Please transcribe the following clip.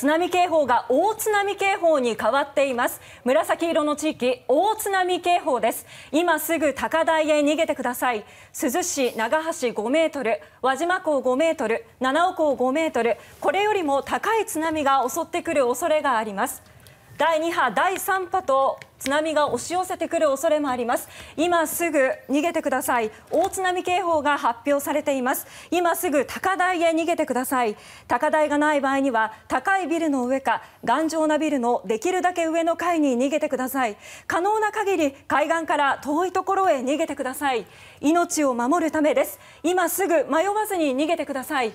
津波警報が大津波警報に変わっています紫色の地域大津波警報です今すぐ高台へ逃げてください珠洲市長橋5メートル輪島港5メートル七尾港5メートルこれよりも高い津波が襲ってくる恐れがあります第2波、第3波と津波が押し寄せてくる恐れもあります今すぐ逃げてください大津波警報が発表されています今すぐ高台へ逃げてください高台がない場合には高いビルの上か頑丈なビルのできるだけ上の階に逃げてください可能な限り海岸から遠いところへ逃げてください命を守るためです今すぐ迷わずに逃げてください